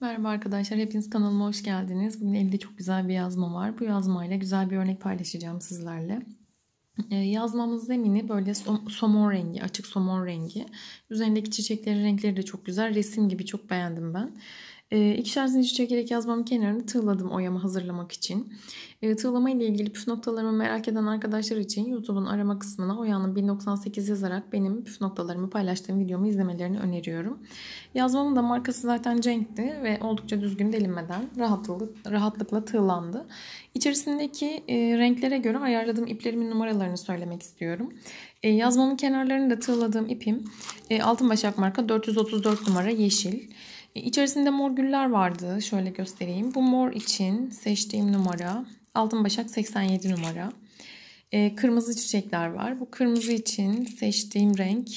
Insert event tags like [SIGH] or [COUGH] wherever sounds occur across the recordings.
Merhaba arkadaşlar, hepiniz kanalıma hoş geldiniz. Bugün elimde çok güzel bir yazma var. Bu yazmayla güzel bir örnek paylaşacağım sizlerle. Ee, Yazmamız zemini böyle somon rengi, açık somon rengi. Üzerindeki çiçeklerin renkleri de çok güzel. Resim gibi çok beğendim ben. E, ikişer zincir çekerek yazmamın kenarını tığladım oyamı hazırlamak için. E, tığlama ile ilgili püf noktalarımı merak eden arkadaşlar için YouTube'un arama kısmına Oya'nın 1098 yazarak benim püf noktalarımı paylaştığım videomu izlemelerini öneriyorum. Yazmamın da markası zaten Cenk'ti ve oldukça düzgün delinmeden rahatlıkla, rahatlıkla tığlandı. İçerisindeki e, renklere göre ayarladığım iplerimin numaralarını söylemek istiyorum. E, yazmamın kenarlarını da tığladığım ipim e, Altın Başak marka 434 numara yeşil. E, içerisinde mor güller vardı. Şöyle göstereyim. Bu mor için seçtiğim numara altın başak 87 numara. E, kırmızı çiçekler var. Bu kırmızı için seçtiğim renk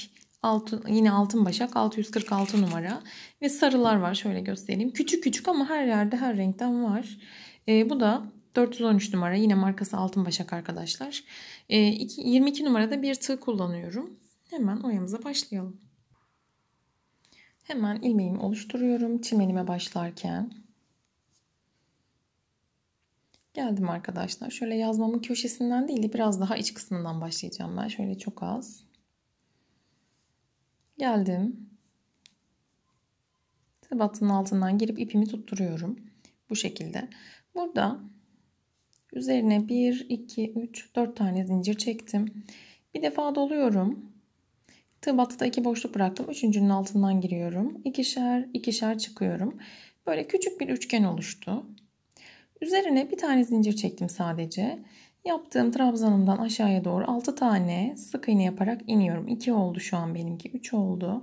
altın, yine altın başak 646 numara. Ve sarılar var. Şöyle göstereyim. Küçük küçük ama her yerde her renkten var. E, bu da 413 numara. Yine markası altın başak arkadaşlar. E, 22 numarada bir tığ kullanıyorum. Hemen oyamıza başlayalım. Hemen ilmeğimi oluşturuyorum çimenime başlarken. Geldim arkadaşlar. Şöyle yazmamın köşesinden değil de biraz daha iç kısmından başlayacağım ben. Şöyle çok az. Geldim. Battının altından girip ipimi tutturuyorum. Bu şekilde. Burada üzerine 1, 2, 3, 4 tane zincir çektim. Bir defa doluyorum. Tığ battıda iki boşluk bıraktım. Üçüncünün altından giriyorum. İkişer, ikişer çıkıyorum. Böyle küçük bir üçgen oluştu. Üzerine bir tane zincir çektim sadece. Yaptığım trabzanımdan aşağıya doğru 6 tane sık iğne yaparak iniyorum. 2 oldu şu an benimki. 3 oldu.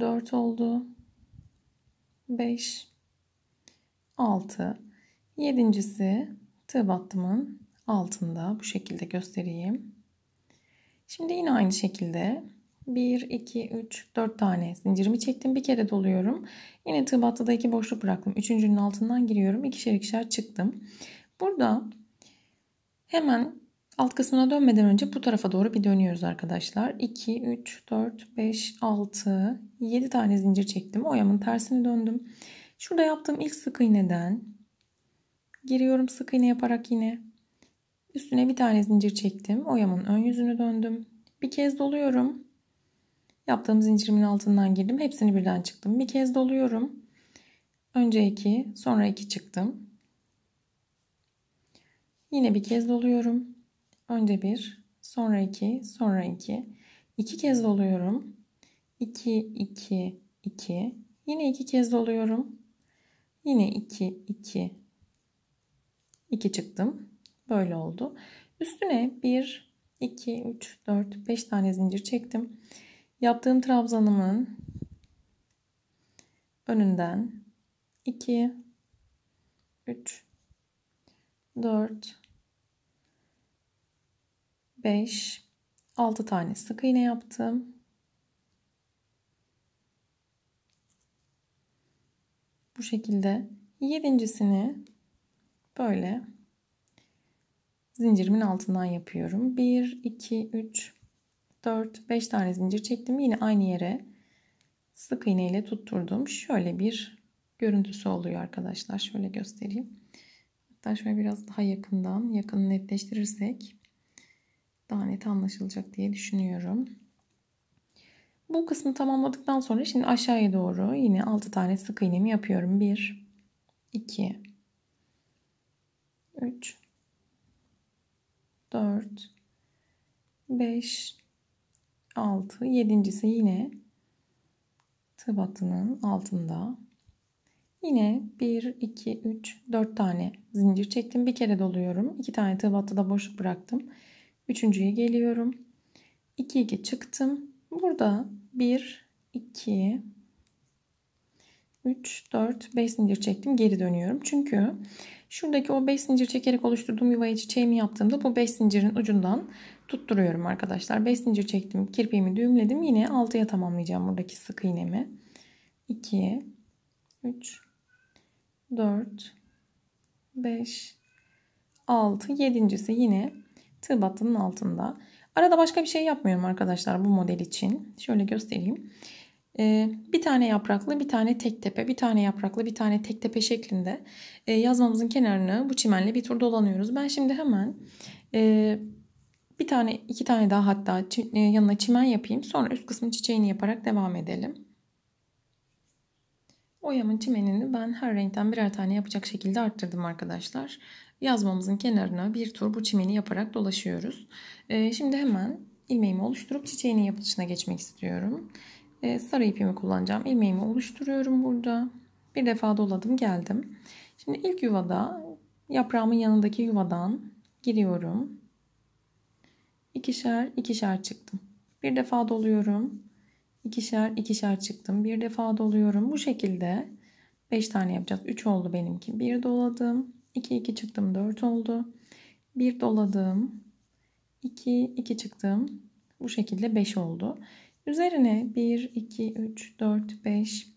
4 oldu. 5 6 Yedincisi tığ battımın altında bu şekilde göstereyim. Şimdi yine aynı şekilde 1, 2, 3, 4 tane zincirimi çektim. Bir kere doluyorum. Yine tığ battıda 2 boşluk bıraktım. Üçüncünün altından giriyorum. İkişer ikişer çıktım. Burada hemen alt kısmına dönmeden önce bu tarafa doğru bir dönüyoruz arkadaşlar. 2, 3, 4, 5, 6, 7 tane zincir çektim. Oyamın tersini döndüm. Şurada yaptığım ilk sık iğneden giriyorum sık iğne yaparak yine Üstüne bir tane zincir çektim. Oyamın ön yüzünü döndüm. Bir kez doluyorum. Yaptığım zincirimin altından girdim. Hepsini birden çıktım. Bir kez doluyorum. Önce 2, sonra 2 çıktım. Yine bir kez doluyorum. Önce 1, sonra 2, sonra 2. 2 kez doluyorum. 2, 2, 2. Yine 2 kez doluyorum. Yine 2, 2. 2 çıktım. Böyle oldu. Üstüne 1, 2, 3, 4, 5 tane zincir çektim. Yaptığım trabzanımın önünden 2, 3, 4, 5, 6 tane sık iğne yaptım. Bu şekilde yedincisini böyle zincirimin altından yapıyorum. 1, 2, 3, 4, 5 tane zincir çektim. Yine aynı yere sık iğne ile tutturdum. Şöyle bir görüntüsü oluyor arkadaşlar. Şöyle göstereyim. Hatta şöyle biraz daha yakından yakını netleştirirsek daha net anlaşılacak diye düşünüyorum. Bu kısmı tamamladıktan sonra şimdi aşağıya doğru yine 6 tane sık iğnemi yapıyorum. 1, 2, 3, 4, 5, 6. Yedincisi yine tıbatının altında. Yine 1, 2, 3, 4 tane zincir çektim. Bir kere doluyorum. 2 tane tığ da boşluk bıraktım. Üçüncüye geliyorum. 2, 2 çıktım. Burada 1, 2, 3, 4, 5 zincir çektim. Geri dönüyorum. Çünkü Şuradaki o 5 zincir çekerek oluşturduğum yuvaya çiçeğimi yaptığımda bu 5 zincirin ucundan tutturuyorum arkadaşlar. 5 zincir çektim. Kirpiğimi düğümledim. Yine 6'ya tamamlayacağım buradaki sık iğnemi. 2 3 4 5 6 7.si yine tığ battının altında. Arada başka bir şey yapmıyorum arkadaşlar bu model için. Şöyle göstereyim. Ee, bir tane yapraklı, bir tane tek tepe, bir tane yapraklı, bir tane tek tepe şeklinde e, yazmamızın kenarını bu çimenle bir tur dolanıyoruz. Ben şimdi hemen e, bir tane, iki tane daha hatta e, yanına çimen yapayım. Sonra üst kısmın çiçeğini yaparak devam edelim. Oyamın çimenini ben her renkten birer tane yapacak şekilde arttırdım arkadaşlar. Yazmamızın kenarına bir tur bu çimeni yaparak dolaşıyoruz. Şimdi hemen ilmeğimi oluşturup çiçeğinin yapılışına geçmek istiyorum. Ee, sarı ipimi kullanacağım. Ilmeğimi oluşturuyorum burada. Bir defa doladım geldim. Şimdi ilk yuvada yaprağımın yanındaki yuvadan giriyorum. İkişer ikişer çıktım. Bir defa doluyorum. İkişer ikişer çıktım. Bir defa doluyorum. Bu şekilde 5 tane yapacağız. 3 oldu benimki. 1 doladım. 2 2 çıktım. 4 oldu. 1 doladım. 2 2 çıktım. Bu şekilde 5 oldu. Üzerine 1, 2, 3, 4, 5,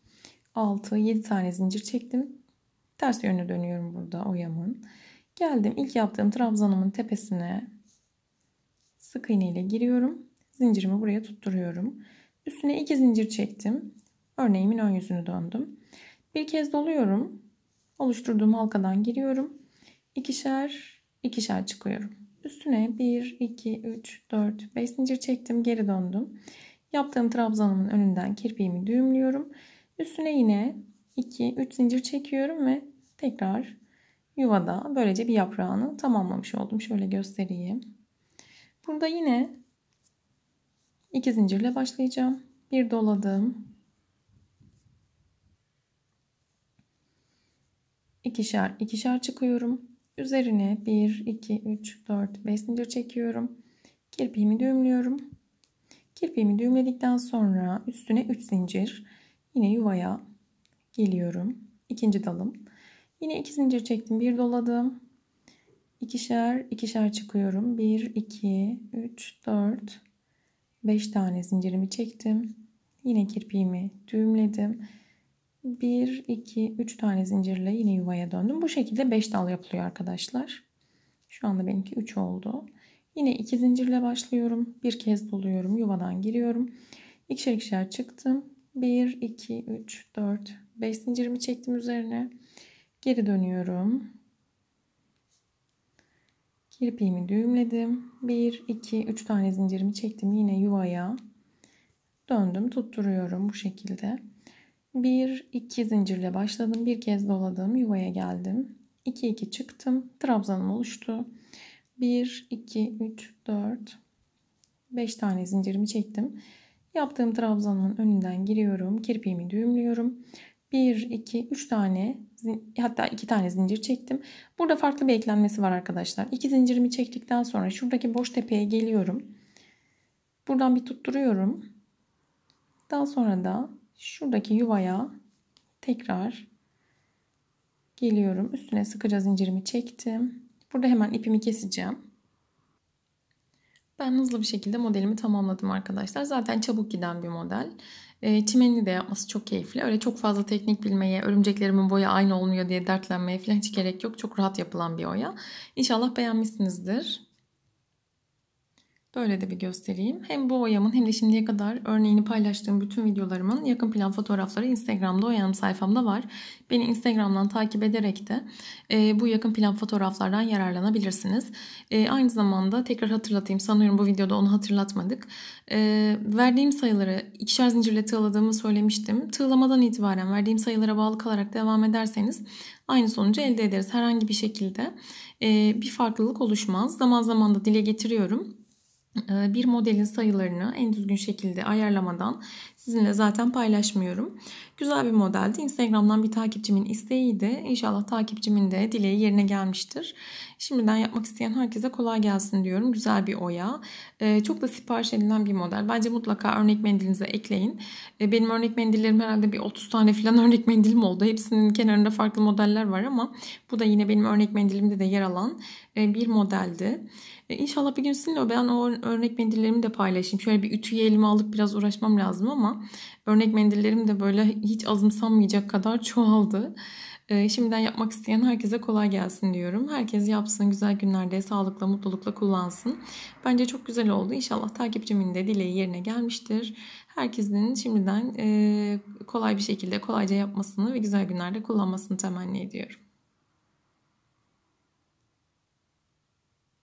6, 7 tane zincir çektim. Ters yönüne dönüyorum burada oyamın. Geldim ilk yaptığım trabzanımın tepesine sık iğne ile giriyorum. Zincirimi buraya tutturuyorum. Üstüne iki zincir çektim. Örneğimin ön yüzünü döndüm. Bir kez doluyorum. Oluşturduğum halkadan giriyorum. İkişer, ikişer çıkıyorum. Üstüne 1, 2, 3, 4, 5 zincir çektim. Geri döndüm. Yaptığım trabzanımın önünden kirpiğimi düğümlüyorum. Üstüne yine 2-3 zincir çekiyorum ve tekrar yuvada böylece bir yaprağını tamamlamış oldum. Şöyle göstereyim. Burada yine 2 zincirle başlayacağım. Bir doladım. ikişer ikişer çıkıyorum. Üzerine 1, 2, 3, 4, 5 zincir çekiyorum. Kirpiğimi düğümlüyorum. Kirpiğimi düğmledikten sonra üstüne 3 zincir yine yuvaya geliyorum. İkinci dalım. Yine 2 zincir çektim. 1 doladım. İkişer ikişer çıkıyorum. 1, 2, 3, 4, 5 tane zincirimi çektim. Yine kirpiğimi düğümledim. 1, 2, 3 tane zincirle yine yuvaya döndüm. Bu şekilde 5 dal yapılıyor arkadaşlar. Şu anda benimki 3 oldu. Yine iki zincirle başlıyorum. Bir kez doluyorum. Yuvadan giriyorum. İkişer ikişer çıktım. 1, 2, 3, 4, 5 zincirimi çektim üzerine. Geri dönüyorum. Kirpiğimi düğümledim. 1, 2, 3 tane zincirimi çektim. Yine yuvaya döndüm. Tutturuyorum bu şekilde. 1, 2 zincirle başladım. Bir kez doladım. Yuvaya geldim. 2, 2 çıktım. Trabzanım oluştu. 1, 2, 3, 4, 5 tane zincirimi çektim. Yaptığım trabzanın önünden giriyorum. Kirpiğimi düğümlüyorum. 1, 2, 3 tane hatta 2 tane zincir çektim. Burada farklı bir eklenmesi var arkadaşlar. 2 zincirimi çektikten sonra şuradaki boş tepeye geliyorum. Buradan bir tutturuyorum. Daha sonra da şuradaki yuvaya tekrar geliyorum. Üstüne sıkıca zincirimi çektim. Burada hemen ipimi keseceğim. Ben hızlı bir şekilde modelimi tamamladım arkadaşlar. Zaten çabuk giden bir model. Ee, Çimenli de yapması çok keyifli. Öyle çok fazla teknik bilmeye, örümceklerimin boyu aynı olmuyor diye dertlenmeye falan hiç gerek yok. Çok rahat yapılan bir oya. İnşallah beğenmişsinizdir. Böyle de bir göstereyim. Hem bu oyamın hem de şimdiye kadar örneğini paylaştığım bütün videolarımın yakın plan fotoğrafları Instagram'da oyanım sayfamda var. Beni Instagram'dan takip ederek de e, bu yakın plan fotoğraflardan yararlanabilirsiniz. E, aynı zamanda tekrar hatırlatayım. Sanıyorum bu videoda onu hatırlatmadık. E, verdiğim sayıları ikişer zincirle tığladığımı söylemiştim. Tığlamadan itibaren verdiğim sayılara bağlı kalarak devam ederseniz aynı sonucu elde ederiz. Herhangi bir şekilde e, bir farklılık oluşmaz. Zaman zaman da dile getiriyorum. Ee, bir modelin sayılarını en düzgün şekilde ayarlamadan sizinle zaten paylaşmıyorum. Güzel bir modeldi. Instagram'dan bir takipçimin isteğiydi. İnşallah takipçimin de dileği yerine gelmiştir. Şimdiden yapmak isteyen herkese kolay gelsin diyorum. Güzel bir oya. Ee, çok da sipariş edilen bir model. Bence mutlaka örnek mendilinize ekleyin. Ee, benim örnek mendillerim herhalde bir 30 tane falan [LAUGHS] örnek mendilim oldu. Hepsinin kenarında farklı modeller var ama bu da yine benim örnek mendilimde de yer alan e, bir modeldi. E, inşallah bir gün sizinle ben o örnek mendillerimi de paylaşayım. Şöyle bir ütüyü elime alıp biraz uğraşmam lazım ama örnek mendillerim de böyle hiç azımsanmayacak kadar çoğaldı. Ee, şimdiden yapmak isteyen herkese kolay gelsin diyorum. Herkes yapsın, güzel günlerde sağlıkla, mutlulukla kullansın. Bence çok güzel oldu. İnşallah takipçimin de dileği yerine gelmiştir. Herkesin şimdiden e, kolay bir şekilde, kolayca yapmasını ve güzel günlerde kullanmasını temenni ediyorum.